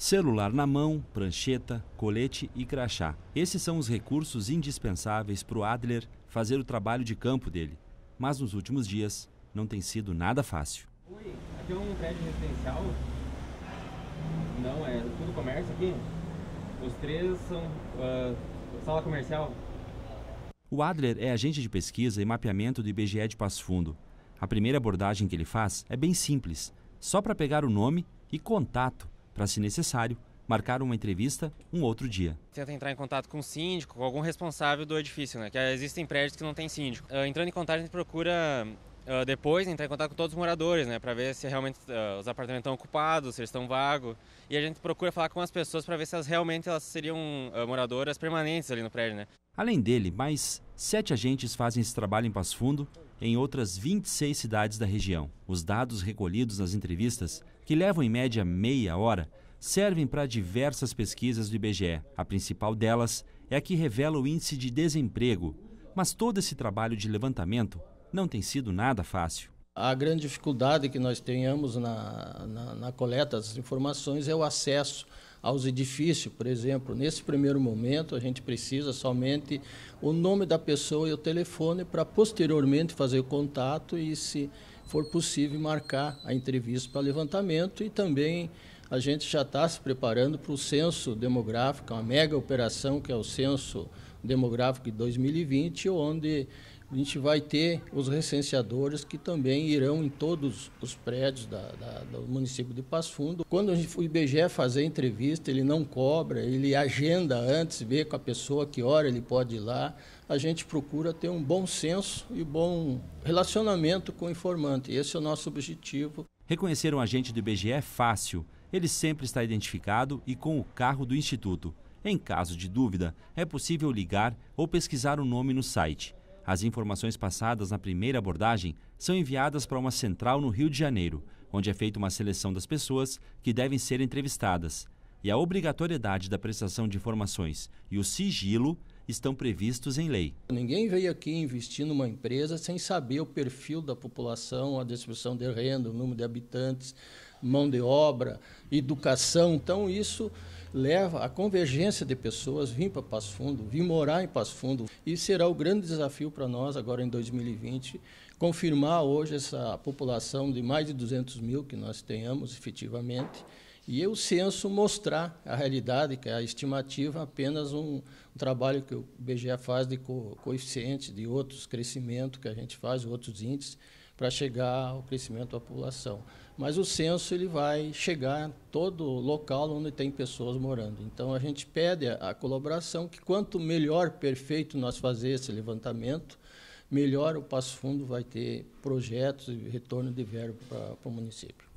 Celular na mão, prancheta, colete e crachá. Esses são os recursos indispensáveis para o Adler fazer o trabalho de campo dele. Mas nos últimos dias não tem sido nada fácil. Oi, aqui é um prédio residencial? Não, é tudo comércio aqui? Os três são uh, sala comercial? O Adler é agente de pesquisa e mapeamento do IBGE de Passo Fundo. A primeira abordagem que ele faz é bem simples, só para pegar o nome e contato para, se necessário, marcar uma entrevista um outro dia. Tenta entrar em contato com o síndico, com algum responsável do edifício, né? Que existem prédios que não têm síndico. Ah, entrando em contato, a gente procura Uh, depois entrar em contato com todos os moradores, né, para ver se realmente uh, os apartamentos estão ocupados, se eles estão vagos. E a gente procura falar com as pessoas para ver se elas realmente elas seriam uh, moradoras permanentes ali no prédio, né. Além dele, mais sete agentes fazem esse trabalho em Passo Fundo em outras 26 cidades da região. Os dados recolhidos nas entrevistas, que levam em média meia hora, servem para diversas pesquisas do IBGE. A principal delas é a que revela o índice de desemprego. Mas todo esse trabalho de levantamento não tem sido nada fácil. A grande dificuldade que nós tenhamos na, na, na coleta das informações é o acesso aos edifícios, por exemplo. Nesse primeiro momento, a gente precisa somente o nome da pessoa e o telefone para posteriormente fazer o contato e, se for possível, marcar a entrevista para levantamento e também a gente já está se preparando para o censo demográfico, uma mega operação que é o censo demográfico de 2020, onde a gente vai ter os recenseadores que também irão em todos os prédios da, da, do município de Passo Fundo. Quando o IBGE fazer entrevista, ele não cobra, ele agenda antes, vê com a pessoa que hora ele pode ir lá. A gente procura ter um bom senso e bom relacionamento com o informante. Esse é o nosso objetivo. Reconhecer um agente do IBGE é fácil ele sempre está identificado e com o carro do Instituto. Em caso de dúvida, é possível ligar ou pesquisar o nome no site. As informações passadas na primeira abordagem são enviadas para uma central no Rio de Janeiro, onde é feita uma seleção das pessoas que devem ser entrevistadas. E a obrigatoriedade da prestação de informações e o sigilo estão previstos em lei. Ninguém veio aqui investir numa empresa sem saber o perfil da população, a distribuição de renda, o número de habitantes, mão de obra, educação. Então, isso leva à convergência de pessoas vir para Passo Fundo, vir morar em Passo Fundo. E será o grande desafio para nós agora em 2020, confirmar hoje essa população de mais de 200 mil que nós tenhamos efetivamente e o censo mostrar a realidade, que é a estimativa, apenas um, um trabalho que o BGE faz de co coeficiente, de outros crescimento que a gente faz, outros índices, para chegar ao crescimento da população. Mas o censo ele vai chegar todo local onde tem pessoas morando. Então a gente pede a, a colaboração que quanto melhor perfeito nós fazer esse levantamento, melhor o Passo Fundo vai ter projetos e retorno de verbo para o município.